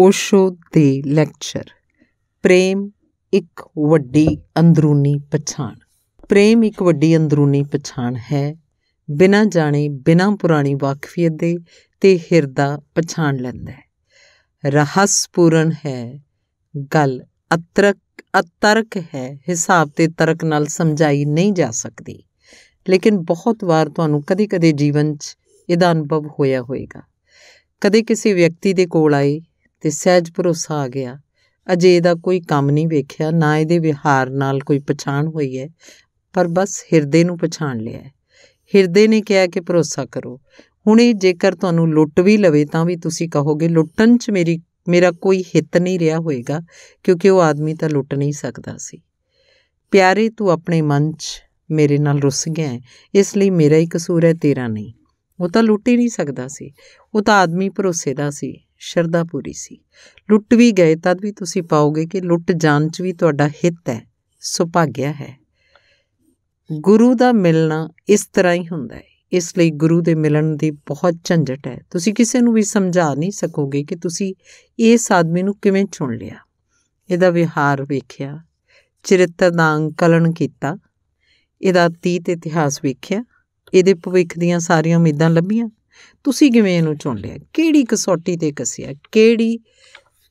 ਓਸ਼ੋ ਦੇ ਲੈਕਚਰ ਪ੍ਰੇਮ ਇੱਕ ਵੱਡੀ ਅੰਦਰੂਨੀ ਪਛਾਣ ਪ੍ਰੇਮ ਇੱਕ ਵੱਡੀ ਅੰਦਰੂਨੀ ਪਛਾਣ ਹੈ ਬਿਨਾਂ ਜਾਣੇ ਬਿਨਾਂ ਪੁਰਾਣੀ ਵਾਕਫੀਅਤ ਦੇ ਤੇ ਹਿਰਦਾ ਪਛਾਣ ਲੈਂਦਾ ਹੈ ਰਹੱਸਪੂਰਨ ਹੈ ਗੱਲ ਅਤਰਕ ਅਤਰਕ ਹੈ ਹਿਸਾਬ ਤੇ ਤਰਕ ਨਾਲ ਸਮਝਾਈ ਨਹੀਂ ਜਾ ਸਕਦੀ ਲੇਕਿਨ ਬਹੁਤ ਵਾਰ ਤੁਹਾਨੂੰ ਕਦੇ-ਕਦੇ ਜੀਵਨ 'ਚ ਇਹਦਾ ਅਨੁਭਵ ਹੋਇਆ ਹੋਵੇਗਾ ਕਦੇ ਕਿਸੇ ਵਿਅਕਤੀ ਦੇ ਕੋਲ ਆਏ ਤੇ ਸਹਿਜ ਭਰੋਸਾ ਆ ਗਿਆ ਅਜੇ ਇਹਦਾ ਕੋਈ ਕੰਮ ਨਹੀਂ ਵੇਖਿਆ ਨਾ ਇਹਦੇ ਵਿਹਾਰ ਨਾਲ ਕੋਈ ਪਛਾਣ ਹੋਈ ਹੈ ਪਰ ਬਸ ਹਿਰਦੇ ਨੂੰ ਪਛਾਣ ਲਿਆ ਹੈ ਹਿਰਦੇ ਨੇ ਕਿਹਾ ਕਿ ਭਰੋਸਾ ਕਰੋ ਹੁਣ ਇਹ ਜੇਕਰ ਤੁਹਾਨੂੰ ਲੁੱਟ ਵੀ ਲਵੇ ਤਾਂ ਵੀ ਤੁਸੀਂ ਕਹੋਗੇ ਲੁੱਟਣ 'ਚ ਮੇਰੀ ਮੇਰਾ ਕੋਈ ਹਿੱਤ ਨਹੀਂ ਰਿਹਾ ਹੋਏਗਾ ਕਿਉਂਕਿ ਉਹ ਆਦਮੀ ਤਾਂ ਲੁੱਟ ਨਹੀਂ ਸਕਦਾ ਸੀ ਪਿਆਰੇ ਤੂੰ ਆਪਣੇ ਮਨ 'ਚ ਮੇਰੇ ਨਾਲ ਰੁੱਸ ਗਿਆ ਇਸ ਲਈ ਮੇਰਾ ਹੀ ਕਸੂਰ ਹੈ ਤੇਰਾ ਨਹੀਂ ਉਹ ਤਾਂ ਲੁੱਟ ਹੀ ਨਹੀਂ ਸਕਦਾ ਸੀ ਉਹ ਤਾਂ ਆਦਮੀ ਭਰੋਸੇ ਦਾ ਸੀ ਸ਼ਰਧਾ ਪੂਰੀ ਸੀ ਲੁੱਟ ਵੀ ਗਏ ਤਦ ਵੀ ਤੁਸੀਂ ਪਾਓਗੇ ਕਿ ਲੁੱਟ ਜਾਣ 'ਚ ਵੀ ਤੁਹਾਡਾ ਹਿੱਤ ਹੈ ਸੁਭਾਗਿਆ ਹੈ ਗੁਰੂ ਦਾ ਮਿਲਣਾ ਇਸ ਤਰ੍ਹਾਂ ਹੀ ਹੁੰਦਾ ਹੈ ਇਸ ਲਈ ਗੁਰੂ ਦੇ ਮਿਲਣ ਦੀ ਬਹੁਤ ਝੰਜਟ ਹੈ ਤੁਸੀਂ ਕਿਸੇ ਨੂੰ ਵੀ ਸਮਝਾ ਨਹੀਂ ਸਕੋਗੇ ਕਿ ਤੁਸੀਂ ਇਸ ਆਦਮੀ ਨੂੰ ਕਿਵੇਂ ਚੁਣ ਲਿਆ ਇਹਦਾ ਵਿਹਾਰ ਵੇਖਿਆ ਚਰਿੱਤਰ ਦਾ ਅੰਕਲਨ ਕੀਤਾ ਇਹਦਾ ਤੀਤ ਇਤਿਹਾਸ ਵੇਖਿਆ ਇਹਦੇ ਭਵਿੱਖ ਦੀਆਂ ਸਾਰੀਆਂ ਉਮੀਦਾਂ ਲੱਭੀਆਂ ਤੁਸੀਂ ਕਿਵੇਂ ਇਹਨੂੰ ਚੁਣ ਲਿਆ ਕਿਹੜੀ ਕਸੌਟੀ ਤੇ ਕਸਿਆ ਕਿਹੜੀ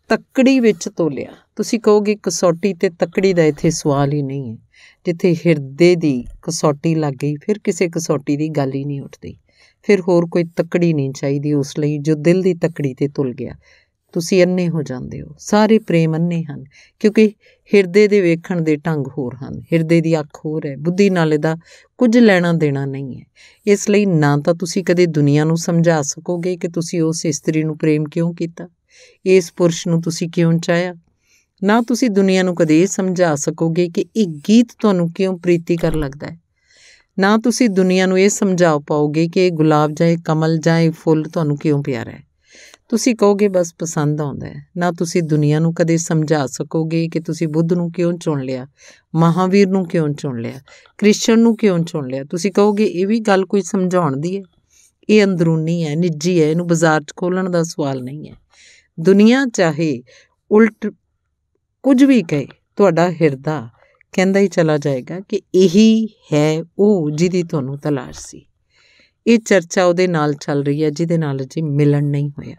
ਤੱਕੜੀ ਵਿੱਚ ਤੋਲਿਆ ਤੁਸੀਂ ਕਹੋਗੇ ਕਸੌਟੀ ਤੇ ਤੱਕੜੀ ਦਾ ਇੱਥੇ ਸਵਾਲ ਹੀ ਨਹੀਂ ਹੈ ਜਿੱਥੇ ਹਿਰਦੇ ਦੀ ਕਸੌਟੀ ਲੱਗ ਗਈ ਫਿਰ ਕਿਸੇ ਕਸੌਟੀ ਦੀ ਗੱਲ ਹੀ ਨਹੀਂ ਉੱਠਦੀ ਫਿਰ ਹੋਰ ਕੋਈ ਤੱਕੜੀ ਨਹੀਂ ਚਾਹੀਦੀ ਉਸ ਲਈ ਜੋ ਦਿਲ ਦੀ ਤੱਕੜੀ ਤੇ ਤੁਲ ਗਿਆ ਤੁਸੀਂ ਅੰਨੇ ਹੋ ਜਾਂਦੇ ਹੋ ਸਾਰੇ ਪ੍ਰੇਮ ਅੰਨੇ ਹਨ ਕਿਉਂਕਿ ਹਿਰਦੇ ਦੇ ਵੇਖਣ ਦੇ ਢੰਗ ਹੋਰ ਹਨ ਹਿਰਦੇ ਦੀ ਅੱਖ ਹੋਰ ਹੈ ਬੁੱਧੀ ਨਾਲ ਇਹਦਾ ਕੁਝ ਲੈਣਾ ਦੇਣਾ ਨਹੀਂ ਹੈ ਇਸ ਲਈ ਨਾ ਤਾਂ ਤੁਸੀਂ ਕਦੇ ਦੁਨੀਆ ਨੂੰ ਸਮਝਾ ਸਕੋਗੇ ਕਿ ਤੁਸੀਂ ਉਸ ਇਸਤਰੀ ਨੂੰ ਪ੍ਰੇਮ ਕਿਉਂ ਕੀਤਾ ਇਸ ਪੁਰਸ਼ ਨੂੰ ਤੁਸੀਂ ਕਿਉਂ ਚਾਹਿਆ ਨਾ ਤੁਸੀਂ ਦੁਨੀਆ ਨੂੰ ਕਦੇ ਸਮਝਾ ਸਕੋਗੇ ਕਿ ਇਹ ਗੀਤ ਤੁਹਾਨੂੰ ਕਿਉਂ ਪ੍ਰੀਤੀ ਕਰ ਲੱਗਦਾ ਹੈ ਨਾ ਤੁਸੀਂ ਦੁਨੀਆ ਨੂੰ ਇਹ ਸਮਝਾ ਪਾਓਗੇ ਕਿ ਇਹ ਗੁਲਾਬ ਜਾਂ ਇਹ ਕਮਲ ਜਾਂ ਇਹ ਫੁੱਲ ਤੁਹਾਨੂੰ ਕਿਉਂ ਪਿਆਰਾ ਹੈ ਤੁਸੀਂ ਕਹੋਗੇ ਬਸ ਪਸੰਦ ਆਉਂਦਾ ਹੈ ਨਾ ਤੁਸੀਂ ਦੁਨੀਆ ਨੂੰ ਕਦੇ ਸਮਝਾ ਸਕੋਗੇ ਕਿ ਤੁਸੀਂ ਬੁੱਧ ਨੂੰ ਕਿਉਂ ਚੁਣ ਲਿਆ ਮਹਾਵੀਰ ਨੂੰ ਕਿਉਂ ਚੁਣ ਲਿਆ ਕ੍ਰਿਸ਼ਨ ਨੂੰ ਕਿਉਂ ਚੁਣ ਲਿਆ ਤੁਸੀਂ ਕਹੋਗੇ ਇਹ ਵੀ ਗੱਲ ਕੋਈ ਸਮਝਾਉਣ ਦੀ ਹੈ ਇਹ ਅੰਦਰੂਨੀ ਹੈ ਨਿੱਜੀ ਹੈ ਇਹਨੂੰ ਬਾਜ਼ਾਰ 'ਚ ਖੋਲਣ ਦਾ ਸਵਾਲ ਨਹੀਂ ਹੈ ਦੁਨੀਆ ਚਾਹੇ ਉਲਟ ਕੁਝ ਵੀ ਕਹੇ ਤੁਹਾਡਾ ਹਿਰਦਾ ਕਹਿੰਦਾ ਹੀ ਚਲਾ ਜਾਏਗਾ ਕਿ ਇਹੀ ਹੈ ਉਹ ਜਿਹਦੀ ਤੁਹਾਨੂੰ ਤਲਾਸ਼ ਸੀ ਇਹ ਚਰਚਾ ਉਹਦੇ ਨਾਲ ਚੱਲ ਰਹੀ ਹੈ ਜਿਹਦੇ ਨਾਲ ਜੀ ਮਿਲਣ ਨਹੀਂ ਹੋਇਆ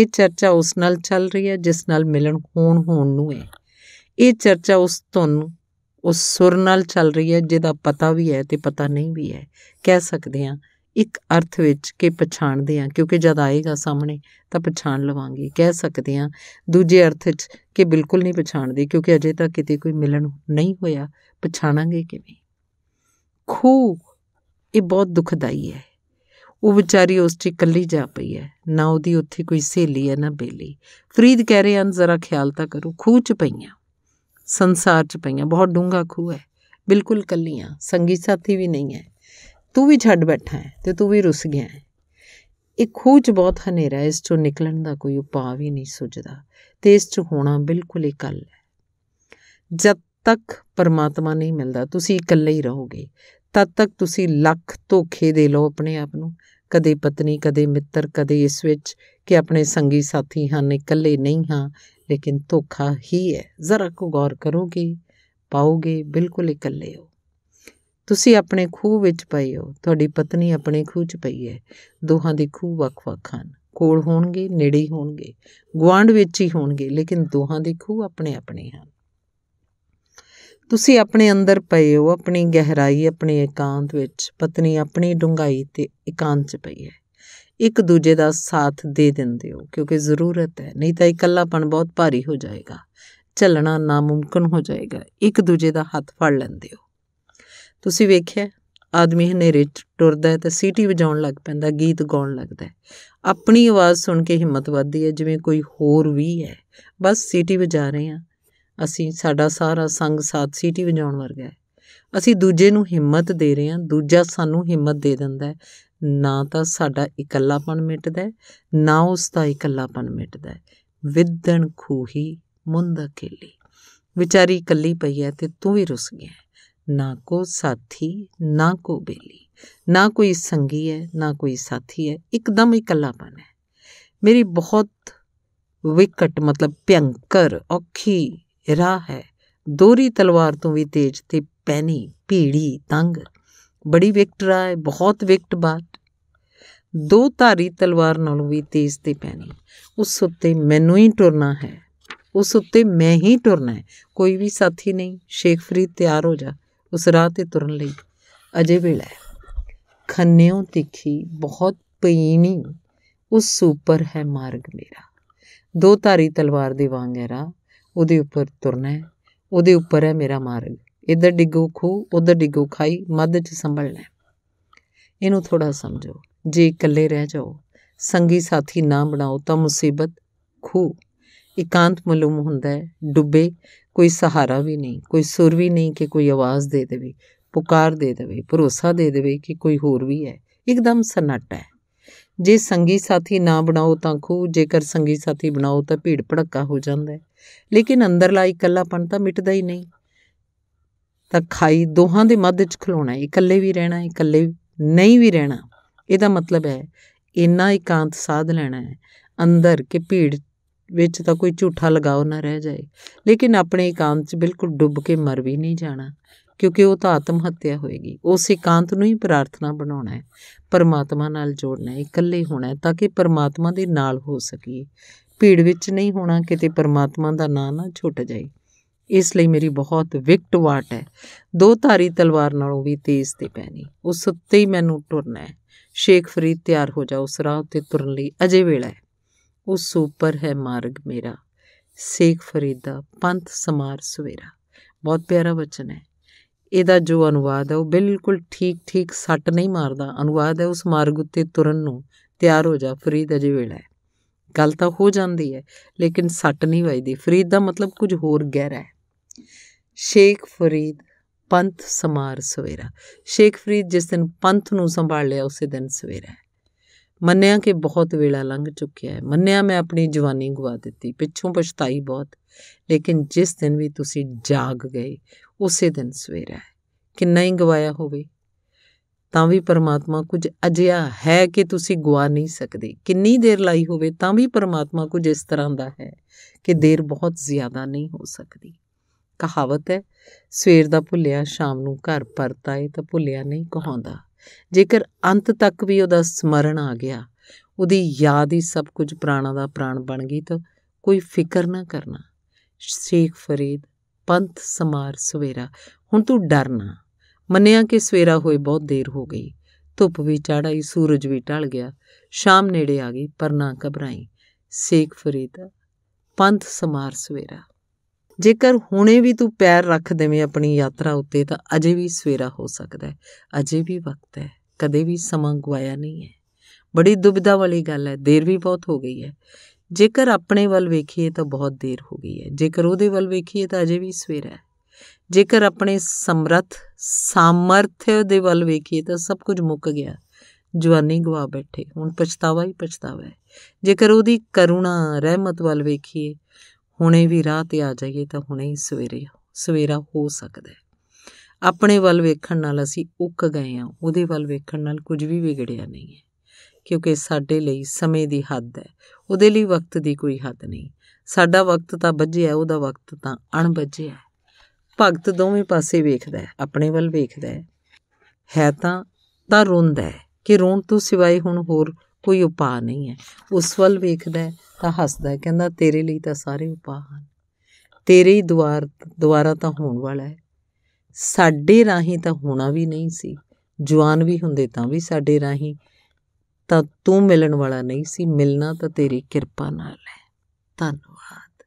ਇਹ ਚਰਚਾ ਉਸ ਨਾਲ ਚੱਲ ਰਹੀ ਹੈ ਜਿਸ ਨਾਲ ਮਿਲਣ ਹੋਣ ਹੋਣ ਨੂੰ ਹੈ ਇਹ ਚਰਚਾ ਉਸ ਤੋਂ ਉਸ ਸੁਰ ਨਾਲ ਚੱਲ ਰਹੀ ਹੈ ਜਿਹਦਾ ਪਤਾ ਵੀ ਹੈ ਤੇ ਪਤਾ ਨਹੀਂ ਵੀ ਹੈ ਕਹਿ ਸਕਦੇ ਹਾਂ ਇੱਕ ਅਰਥ ਵਿੱਚ ਕਿ ਪਛਾਣਦੇ ਹਾਂ ਕਿਉਂਕਿ ਜਦ ਆਏਗਾ ਸਾਹਮਣੇ ਤਾਂ ਪਛਾਣ ਲਵਾਂਗੇ ਕਹਿ ਸਕਦੇ ਹਾਂ ਦੂਜੇ ਅਰਥ ਵਿੱਚ ਕਿ ਬਿਲਕੁਲ ਨਹੀਂ ਪਛਾਣਦੇ ਕਿਉਂਕਿ ਅਜੇ ਤੱਕ ਕਿਤੇ ਕੋਈ ਮਿਲਣ ਨਹੀਂ ਹੋਇਆ ਪਛਾਣਾਂਗੇ ਕਿਵੇਂ ਖੂ ਇਹ ਬਹੁਤ ਦੁਖਦਾਈ ਹੈ ਉਹ ਵਿਚਾਰੀ ਉਸ 'ਚ ਇਕੱਲੀ ਜਾ ਪਈ ਹੈ ਨਾ ਉਹਦੀ ਉੱਥੇ ਕੋਈ ਸਹੇਲੀ ਹੈ ਨਾ ਬੇਲੀ ਫਰੀਦ ਕਹਿ ਰਹੇ ਹਨ ਜ਼ਰਾ ਖਿਆਲ ਤਾਂ ਕਰੋ ਖੂਹ 'ਚ ਪਈਆਂ ਸੰਸਾਰ 'ਚ ਪਈਆਂ ਬਹੁਤ ਡੂੰਘਾ ਖੂਹ ਹੈ ਬਿਲਕੁਲ ਕੱਲੀਆਂ ਸੰਗੀ ਸਾਥੀ ਵੀ ਨਹੀਂ ਹੈ ਤੂੰ ਵੀ ਛੱਡ ਬੈਠਾ ਹੈ ਤੇ ਤੂੰ ਵੀ ਰੁੱਸ ਗਿਆ ਹੈ ਇਹ ਖੂਹ 'ਚ ਬਹੁਤ ਹਨੇਰਾ ਇਸ 'ਚੋਂ ਨਿਕਲਣ ਦਾ ਕੋਈ ਉਪਾਅ ਵੀ ਨਹੀਂ ਸੁਝਦਾ ਤੇ ਇਸ 'ਚ ਹੋਣਾ ਬਿਲਕੁਲ ਹੀ ਕੱਲ ਹੈ ਜਦ ਤੱਕ ਪਰਮਾਤਮਾ ਨਹੀਂ ਮਿਲਦਾ ਤੁਸੀਂ ਇਕੱਲੇ ਹੀ ਰਹੋਗੇ ਤਦ ਤੱਕ ਤੁਸੀਂ ਲੱਖ ਧੋਖੇ ਦੇ ਲਓ ਆਪਣੇ ਆਪ ਨੂੰ ਕਦੇ ਪਤਨੀ ਕਦੇ ਮਿੱਤਰ ਕਦੇ ਇਸ ਵਿੱਚ ਕਿ ਆਪਣੇ ਸੰਗੀ ਸਾਥੀ ਹਨ ਇਕੱਲੇ ਨਹੀਂ ਹਾਂ ਲੇਕਿਨ ਧੋਖਾ ਹੀ ਹੈ ਜ਼ਰਾ ਕੋ ਗੌਰ ਕਰੋਗੇ ਪਾਓਗੇ ਬਿਲਕੁਲ ਇਕੱਲੇ ਹੋ ਤੁਸੀਂ ਆਪਣੇ ਖੂਹ ਵਿੱਚ ਪਏ ਹੋ ਤੁਹਾਡੀ ਪਤਨੀ ਆਪਣੇ ਖੂਹ 'ਚ ਪਈ ਹੈ ਦੋਹਾਂ ਦੇ ਖੂਹ ਵੱਖ-ਵੱਖ ਹਨ ਕੋਲ ਹੋਣਗੇ ਨੇੜੇ ਹੋਣਗੇ ਗਵਾਂਡ ਵਿੱਚ ਹੀ ਹੋਣਗੇ ਲੇਕਿਨ ਦੋਹਾਂ ਦੇ ਖੂਹ ਆਪਣੇ ਆਪਣੇ ਹਨ ਤੁਸੀਂ ਆਪਣੇ ਅੰਦਰ ਪਏ ਹੋ ਆਪਣੀ ਗਹਿਰਾਈ ਆਪਣੇ ਇਕਾਂਤ ਵਿੱਚ ਪਤਨੀ ਆਪਣੀ ਡੁੰਗਾਈ ਤੇ ਇਕਾਂਤ 'ਚ ਪਈ ਹੈ ਇੱਕ ਦੂਜੇ ਦਾ ਸਾਥ ਦੇ ਦਿੰਦੇ ਹੋ ਕਿਉਂਕਿ ਜ਼ਰੂਰਤ ਹੈ ਨਹੀਂ ਤਾਂ ਇਕੱਲਾਪਣ ਬਹੁਤ ਭਾਰੀ ਹੋ ਜਾਏਗਾ ਚੱਲਣਾ ਮੁਮਕਨ ਹੋ ਜਾਏਗਾ ਇੱਕ ਦੂਜੇ ਦਾ ਹੱਥ ਫੜ ਲੈਂਦੇ ਹੋ ਤੁਸੀਂ ਵੇਖਿਆ ਆਦਮੀ ਹਨੇਰੇ 'ਚ ਟੁਰਦਾ ਹੈ ਤਾਂ ਸੀਟੀ ਵਜਾਉਣ ਲੱਗ ਪੈਂਦਾ ਗੀਤ ਗਾਉਣ ਲੱਗਦਾ ਹੈ ਆਪਣੀ ਆਵਾਜ਼ ਸੁਣ ਕੇ ਹਿੰਮਤ ਵੱਧਦੀ ਹੈ ਜਿਵੇਂ ਕੋਈ ਹੋਰ ਵੀ ਹੈ ਬਸ ਸੀਟੀ ਵਜਾ ਰਹੇ ਆ ਅਸੀਂ ਸਾਡਾ ਸਾਰਾ ਸੰਗ ਸਾਥ ਸੀਟੀ ਵਜਾਉਣ ਵਰਗਾ ਹੈ ਅਸੀਂ ਦੂਜੇ ਨੂੰ ਹਿੰਮਤ ਦੇ ਰਹੇ ਹਾਂ ਦੂਜਾ ਸਾਨੂੰ ਹਿੰਮਤ ਦੇ ਦਿੰਦਾ ਹੈ ਨਾ ਤਾਂ ਸਾਡਾ ਇਕੱਲਾਪਣ ਮਿਟਦਾ ਨਾ ਉਸ ਦਾ ਇਕੱਲਾਪਣ ਮਿਟਦਾ ਵਿਦਣ ਖੂਹੀ ਮੁੰਦ ਅਕੇਲੀ ਵਿਚਾਰੀ ਇਕੱਲੀ ਪਈ ਹੈ ਤੇ ਤੂੰ ਵੀ ਰੁੱਸ ਗਿਆ ਨਾ ਕੋ ਸਾਥੀ ਨਾ ਕੋ ਬੇਲੀ ਨਾ ਕੋਈ ਸੰਗੀ ਹੈ ਨਾ ਕੋਈ ਸਾਥੀ ਹੈ ਇੱਕਦਮ ਇਕੱਲਾਪਨ ਹੈ ਮੇਰੀ ਬਹੁਤ ਵਿਕਟ ਮਤਲਬ ਭਿਆੰਕਰ ਔਖੀ ਰਾਹ ਹੈ ਦੋਰੀ ਤਲਵਾਰ ਤੋਂ ਵੀ ਤੇਜ਼ ਤੇ ਪੈਣੀ ਭੀੜੀ ਤੰਗ ਬੜੀ ਵਿਕਟ ਰਾਹ ਹੈ ਬਹੁਤ ਵਿਕਟ ਬਾਤ ਦੋ ਧਾਰੀ ਤਲਵਾਰ ਨਾਲੋਂ ਵੀ ਤੇਜ਼ ਤੇ ਪੈਣੀ ਉਸ ਉੱਤੇ ਮੈਨੂੰ ਹੀ ਟੁਰਨਾ ਹੈ ਉਸ ਉੱਤੇ ਮੈਂ ਹੀ ਟੁਰਨਾ ਹੈ ਕੋਈ ਵੀ ਸਾਥੀ ਨਹੀਂ ਸ਼ੇਖ ਫਰੀਦ ਤਿਆਰ ਹੋ ਜਾ ਉਸ ਰਾਹ ਤੇ ਤੁਰਨ ਲਈ ਅਜੇ ਵੇਲਾ ਹੈ ਖੰਨਿਓ ਤਿੱਖੀ ਬਹੁਤ ਪੈਣੀ ਉਸ ਉੱਪਰ ਹੈ ਮਾਰਗ ਮੇਰਾ ਦੋ ਧਾਰੀ ਤਲਵਾਰ ਦੇ ਵਾਂਗ ਹੈ ਰਾਹ ਉਹਦੇ ਉੱਪਰ ਤੁਰਨਾ ਹੈ ਉਹਦੇ ਉੱਪਰ ਹੈ ਮੇਰਾ ਮਾਰਗ ਇੱਧਰ ਡਿੱਗੋ ਖੂ ਉਧਰ ਡਿੱਗੋ ਖਾਈ ਮੱਧ 'ਚ ਸੰਭਲਣਾ ਇਹਨੂੰ ਥੋੜਾ ਸਮਝੋ ਜੇ ਇਕੱਲੇ ਰਹਿ ਜਾਓ ਸੰਗੀ ਸਾਥੀ ਨਾ ਬਣਾਓ ਤਾਂ ਮੁਸੀਬਤ ਖੂ ਇਕਾਂਤ ਮਲੂਮ ਹੁੰਦਾ ਹੈ ਡੁੱਬੇ ਕੋਈ ਸਹਾਰਾ ਵੀ ਨਹੀਂ ਕੋਈ ਸੁਰ ਵੀ ਨਹੀਂ ਕਿ ਕੋਈ ਆਵਾਜ਼ ਦੇ ਦੇਵੇ ਪੁਕਾਰ ਦੇ ਦੇਵੇ ਭਰੋਸਾ ਦੇ ਦੇਵੇ ਕਿ ਕੋਈ ਹੋਰ ਵੀ ਹੈ ਇੱਕਦਮ ਸਨਾਟਾ ਹੈ ਜੇ ਸੰਗੀ ਸਾਥੀ ਨਾ ਬਣਾਓ ਤਾਂ ਖੂ ਜੇਕਰ ਸੰਗੀ ਸਾਥੀ ਬਣਾਓ ਤਾਂ ਭੀੜ ਭੜੱਕਾ ਹੋ ਜਾਂਦਾ ਹੈ ਲੇਕਿਨ ਅੰਦਰਲਾ ਇਕੱਲਾਪਨ ਤਾਂ ਮਿਟਦਾ ਹੀ ਨਹੀਂ ਤਾਂ ਖਾਈ ਦੋਹਾਂ ਦੇ ਮੱਧ ਵਿੱਚ ਖਲੋਣਾ ਹੈ ਇਕੱਲੇ ਵੀ ਰਹਿਣਾ ਹੈ ਇਕੱਲੇ ਨਹੀਂ ਵੀ ਰਹਿਣਾ ਇਹਦਾ ਮਤਲਬ ਹੈ ਇੰਨਾ ਇਕਾਂਤ ਸਾਧ ਲੈਣਾ ਹੈ ਅੰਦਰ ਕਿ ਭੀੜ ਵਿੱਚ ਤਾਂ ਕੋਈ ਝੂਠਾ ਲਗਾਓ ਨਾ ਰਹਿ ਜਾਏ ਲੇਕਿਨ ਆਪਣੇ ਇਕਾਂਤ 'ਚ ਬਿਲਕੁਲ ਡੁੱਬ ਕੇ ਮਰ ਵੀ ਨਹੀਂ ਜਾਣਾ ਕਿਉਂਕਿ ਉਹ ਤਾਂ ਆਤਮ ਹੱਤਿਆ ਹੋਏਗੀ ਉਸ ਇਕਾਂਤ ਨੂੰ ਹੀ ਪ੍ਰਾਰਥਨਾ ਬਣਾਉਣਾ ਹੈ ਪਰਮਾਤਮਾ ਨਾਲ ਜੋੜਨਾ ਹੈ ਇਕੱਲੇ ਹੋਣਾ ਹੈ ਤਾਂ ਕਿ ਪਰਮਾਤਮਾ ਦੇ ਨਾਲ ਹੋ ਸਕੀਏ ਭੀੜ ਵਿੱਚ ਨਹੀਂ ਹੋਣਾ ਕਿਤੇ ਪਰਮਾਤਮਾ ਦਾ ਨਾਮ ਨਾ ਛੁੱਟ ਜਾਏ ਇਸ ਲਈ ਮੇਰੀ ਬਹੁਤ ਵਿਕਟ ਵਾਟ ਹੈ ਦੋ ਧਾਰੀ ਤਲਵਾਰ ਨਾਲੋਂ ਵੀ ਤੇਜ਼ ਤੇ ਪੈਣੀ ਉਸ ਉੱਤੇ ਹੀ ਮੈਨੂੰ ਟੁਰਨਾ ਹੈ ਸ਼ੇਖ ਫਰੀਦ ਤਿਆਰ ਹੋ ਜਾ ਉਸ ਰਾਹ ਉੱਤੇ ਤੁਰਨ ਲਈ ਅਜੇ ਵੇਲਾ ਹੈ ਉਸ ਉੱਪਰ ਹੈ ਮਾਰਗ ਮੇਰਾ ਸ਼ੇਖ ਫਰੀਦ ਦਾ ਪੰਥ ਸਮਾਰ ਸਵੇਰਾ ਬਹੁਤ ਪਿਆਰਾ ਬਚਨ ਹੈ ਇਹਦਾ ਜੋ ਅਨੁਵਾਦ ਹੈ ਉਹ ਬਿਲਕੁਲ ਠੀਕ ਠੀਕ ਸੱਟ ਨਹੀਂ ਮਾਰਦਾ ਅਨੁਵਾਦ ਹੈ ਉਸ ਮਾਰਗ ਉੱਤੇ ਤੁਰਨ ਨੂੰ ਤਿਆਰ ਹੋ ਜਾ ਫਰੀਦ ਅਜੇ ਵੇਲਾ ਹੈ ਗੱਲ ਤਾਂ ਹੋ ਜਾਂਦੀ ਹੈ ਲੇਕਿਨ ਸੱਟ ਨਹੀਂ ਵੱਜਦੀ ਫਰੀਦ ਦਾ ਮਤਲਬ ਕੁਝ ਹੋਰ ਗਹਿਰਾ ਹੈ ਸ਼ੇਖ ਫਰੀਦ ਪੰਥ ਸਮਾਰ ਸਵੇਰਾ ਸ਼ੇਖ ਫਰੀਦ ਜਿਸ ਦਿਨ ਪੰਥ ਨੂੰ ਸੰਭਾਲ ਲਿਆ ਉਸੇ ਦਿਨ ਸਵੇਰਾ ਮੰਨਿਆ ਕਿ ਬਹੁਤ ਵੇਲਾ ਲੰਘ ਚੁੱਕਿਆ ਹੈ ਮੰਨਿਆ ਮੈਂ ਆਪਣੀ ਜਵਾਨੀ ਗਵਾ ਦਿੱਤੀ ਪਿੱਛੋਂ ਪਛਤਾਈ ਬਹੁਤ ਲੇਕਿਨ ਜਿਸ ਦਿਨ ਵੀ ਤੁਸੀਂ ਜਾਗ ਗਏ ਉਸੇ ਦਿਨ ਸਵੇਰਾ ਹੈ ਕਿੰਨਾ ਹੀ ਗਵਾਇਆ ਹੋਵੇ ਤਾਂ ਵੀ ਪਰਮਾਤਮਾ ਕੁਝ ਅਜਿਹਾ ਹੈ ਕਿ ਤੁਸੀਂ ਗਵਾ ਨਹੀਂ ਸਕਦੇ ਕਿੰਨੀ ਦੇਰ ਲਾਈ ਹੋਵੇ ਤਾਂ ਵੀ ਪਰਮਾਤਮਾ ਕੁਝ ਇਸ ਤਰ੍ਹਾਂ ਦਾ ਹੈ ਕਿ ਦੇਰ ਬਹੁਤ ਜ਼ਿਆਦਾ ਨਹੀਂ ਹੋ ਸਕਦੀ ਕਹਾਵਤ ਹੈ ਸਵੇਰ ਦਾ ਭੁੱਲਿਆ ਸ਼ਾਮ ਨੂੰ ਘਰ ਪਰਤਾਏ ਤਾਂ ਭੁੱਲਿਆ ਨਹੀਂ ਕਹਾਉਂਦਾ ਜੇਕਰ ਅੰਤ ਤੱਕ ਵੀ ਉਹਦਾ ਸਮਰਣ ਆ ਗਿਆ ਉਹਦੀ ਯਾਦ ਹੀ ਸਭ ਕੁਝ ਪ੍ਰਾਣਾ ਦਾ ਪ੍ਰਾਣ ਬਣ ਗਈ ਤਾਂ ਕੋਈ ਫਿਕਰ ਨਾ ਕਰਨਾ ਸ਼ੇਖ ਫਰੀਦ ਪੰਥ ਸਮਾਰ ਸਵੇਰਾ ਹੁਣ ਤੂੰ ਡਰਨਾ ਮੰਨਿਆ ਕਿ ਸਵੇਰਾ ਹੋਏ ਬਹੁਤ ਦੇਰ ਹੋ ਗਈ ਧੁੱਪ ਵੀ ਚੜਾਈ ਸੂਰਜ ਵੀ ਢਲ ਗਿਆ ਸ਼ਾਮ ਨੇੜੇ ਆ ਗਈ ਪਰ ਨਾ ਘਬਰਾਈ ਸ਼ੇਖ ਫਰੀਦ ਪੰਥ ਸਮਾਰ ਸਵੇਰਾ ਜੇਕਰ ਹੁਣੇ ਵੀ ਤੂੰ ਪੈਰ ਰੱਖ ਦੇਵੇਂ ਆਪਣੀ ਯਾਤਰਾ ਉੱਤੇ ਤਾਂ ਅਜੇ ਵੀ ਸਵੇਰਾ ਹੋ ਸਕਦਾ ਹੈ ਅਜੇ ਵੀ ਵਕਤ ਹੈ ਕਦੇ ਵੀ ਸਮਾਂ ਗਵਾਇਆ ਨਹੀਂ ਹੈ ਬੜੀ ਦੁਬਿਧਾ ਵਾਲੀ ਗੱਲ ਹੈ ਦੇਰ ਵੀ ਬਹੁਤ ਹੋ ਗਈ ਹੈ ਜੇਕਰ ਆਪਣੇ ਵੱਲ ਵੇਖੀਏ ਤਾਂ ਬਹੁਤ ਦੇਰ ਹੋ ਗਈ ਹੈ ਜੇਕਰ ਉਹਦੇ ਵੱਲ ਵੇਖੀਏ ਤਾਂ ਅਜੇ ਵੀ ਸਵੇਰਾ ਹੈ ਜੇਕਰ ਆਪਣੇ ਸਮਰਥ ਸਾਮਰਥ ਦੇ ਵੱਲ ਵੇਖੀਏ ਤਾਂ ਸਭ ਕੁਝ ਮੁੱਕ ਗਿਆ ਜਵਾਨੀ ਗਵਾ ਬੈਠੇ ਹੁਣ ਪਛਤਾਵਾ ਹੀ ਪਛਤਾਵਾ ਹੈ ਜੇਕਰ ਉਹਦੀ ਕਰੁਣਾ ਰਹਿਮਤ ਵੱਲ ਵੇਖੀਏ ਹੁਣੇ ਵੀ ਰਾਹ ਤੇ ਆ ਜਾਈਏ ਤਾਂ ਹੁਣੇ ਹੀ ਸਵੇਰੇ ਸਵੇਰਾ ਹੋ ਸਕਦਾ ਹੈ ਆਪਣੇ ਵੱਲ ਵੇਖਣ ਨਾਲ ਅਸੀਂ ਉੱਕ ਗਏ ਹਾਂ ਉਹਦੇ ਵੱਲ ਵੇਖਣ ਨਾਲ ਕੁਝ ਵੀ ਵਿਗੜਿਆ ਨਹੀਂ ਹੈ ਕਿਉਂਕਿ ਸਾਡੇ ਲਈ ਸਮੇਂ ਦੀ ਹੱਦ ਹੈ ਉਹਦੇ ਲਈ ਵਕਤ ਦੀ ਕੋਈ ਹੱਦ ਨਹੀਂ ਸਾਡਾ ਵਕਤ ਤਾਂ ਬੱਝਿਆ ਉਹਦਾ ਵਕਤ ਤਾਂ ਅਣਬੱਝਿਆ ਭਗਤ ਦੋਵੇਂ ਪਾਸੇ ਵੇਖਦਾ ਹੈ ਆਪਣੇ ਵੱਲ ਵੇਖਦਾ ਹੈ ਹੈ ਤਾਂ ਤਾਂ ਰੋਂਦਾ ਹੈ ਕਿ ਰੋਣ ਤੋਂ ਸਿਵਾਏ ਹੁਣ ਹੋਰ ਕੋਈ ਉਪਾਅ ਨਹੀਂ ਹੈ ਉਸ ਵੱਲ ਵੇਖਦਾ ਤਾਂ ਹੱਸਦਾ ਕਹਿੰਦਾ ਤੇਰੇ ਲਈ ਤਾਂ ਸਾਰੇ ਉਪਾਅ ਹਨ ਤੇਰੇ ਹੀ ਦੁਆਰ ਦੁਆਰਾ ਤਾਂ ਹੋਣ ਵਾਲਾ ਹੈ ਸਾਡੇ ਰਾਹੀਂ ਤਾਂ ਹੋਣਾ ਵੀ ਨਹੀਂ ਸੀ ਜਵਾਨ ਵੀ ਹੁੰਦੇ ਤਾਂ ਵੀ ਸਾਡੇ ਰਾਹੀਂ ਤਾਂ ਤੂੰ ਮਿਲਣ ਵਾਲਾ ਨਹੀਂ ਸੀ ਮਿਲਣਾ ਤਾਂ ਤੇਰੀ ਕਿਰਪਾ ਨਾਲ ਹੈ ਧੰਨਵਾਦ